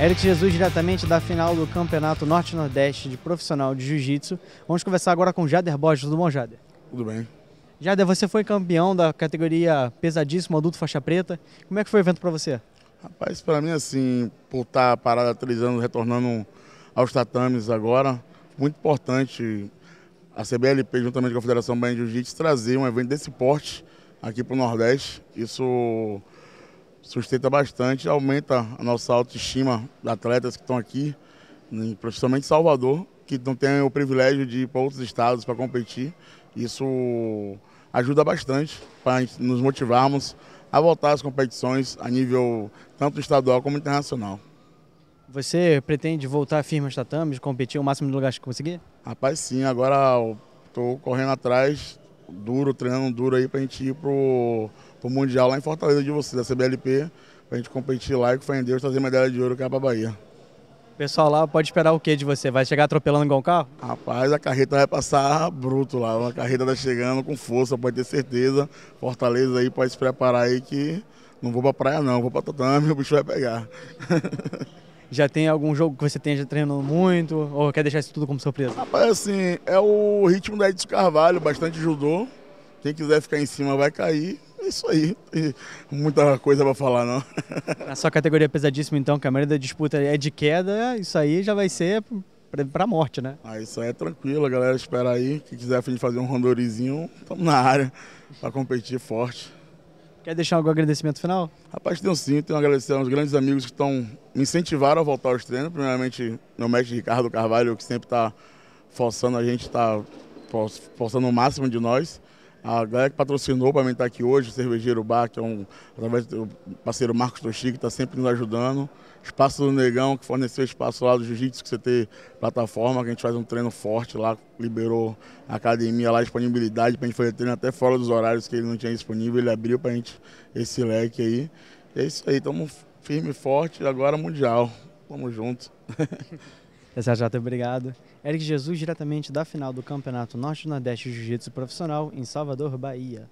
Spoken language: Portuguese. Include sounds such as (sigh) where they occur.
Eric Jesus, diretamente da final do Campeonato Norte-Nordeste de Profissional de Jiu-Jitsu. Vamos conversar agora com Jader Borges. Tudo bom, Jader? Tudo bem. Jader, você foi campeão da categoria pesadíssimo adulto faixa preta. Como é que foi o evento para você? Rapaz, para mim, assim, por estar tá parado há três anos, retornando aos tatames agora, muito importante a CBLP, juntamente com a Federação Bahia de Jiu-Jitsu, trazer um evento desse porte aqui para o Nordeste. Isso sustenta bastante, aumenta a nossa autoestima de atletas que estão aqui, principalmente Salvador, que não tem o privilégio de ir para outros estados para competir. Isso ajuda bastante para nos motivarmos a voltar às competições a nível tanto estadual como internacional. Você pretende voltar firme a tatames, competir o máximo de lugares que conseguir? Rapaz, sim. Agora estou correndo atrás, duro, treinando duro aí para a gente ir pro para o Mundial lá em Fortaleza de vocês, a CBLP, para a gente competir lá e que fé em Deus trazer medalha de ouro cá para Bahia. Pessoal lá pode esperar o que de você? Vai chegar atropelando igual um carro? Rapaz, a carreta vai passar bruto lá. A carreta tá chegando com força, pode ter certeza. Fortaleza aí pode se preparar aí que não vou pra praia não, vou pra tatame, (laughs) o bicho vai pegar. (laughs) Já tem algum jogo que você tenha treinando muito? Ou quer deixar isso tudo como surpresa? Rapaz, assim, é o ritmo da Edson Carvalho, bastante judô. Quem quiser ficar em cima vai cair. É isso aí. Tem muita coisa para falar, não. (laughs) Na sua categoria pesadíssima, então, que a maioria da disputa é de queda, isso aí já vai ser para morte, né? Ah, isso aí é tranquilo, a galera espera aí. Quem quiser fazer um rondorizinho, estamos na área para competir forte. Quer deixar algum agradecimento final? Rapaz, tenho sim, tenho a agradecer aos grandes amigos que estão me incentivaram a voltar aos treinos. Primeiramente, meu mestre Ricardo Carvalho, que sempre está forçando a gente, está forçando o máximo de nós. A galera que patrocinou para mim estar tá aqui hoje, o Cervejeiro Bar, que é um através do parceiro Marcos Toshi, que está sempre nos ajudando. Espaço do Negão, que forneceu espaço lá do Jiu-Jitsu, que você tem plataforma, que a gente faz um treino forte lá, liberou a academia lá, disponibilidade para a gente fazer treino até fora dos horários que ele não tinha disponível, ele abriu para a gente esse leque aí. E é isso aí, estamos firme e forte, agora mundial. Tamo junto. (laughs) Exato, tá, obrigado. Eric Jesus, diretamente da final do Campeonato Norte-Nordeste de Jiu-Jitsu Profissional em Salvador, Bahia.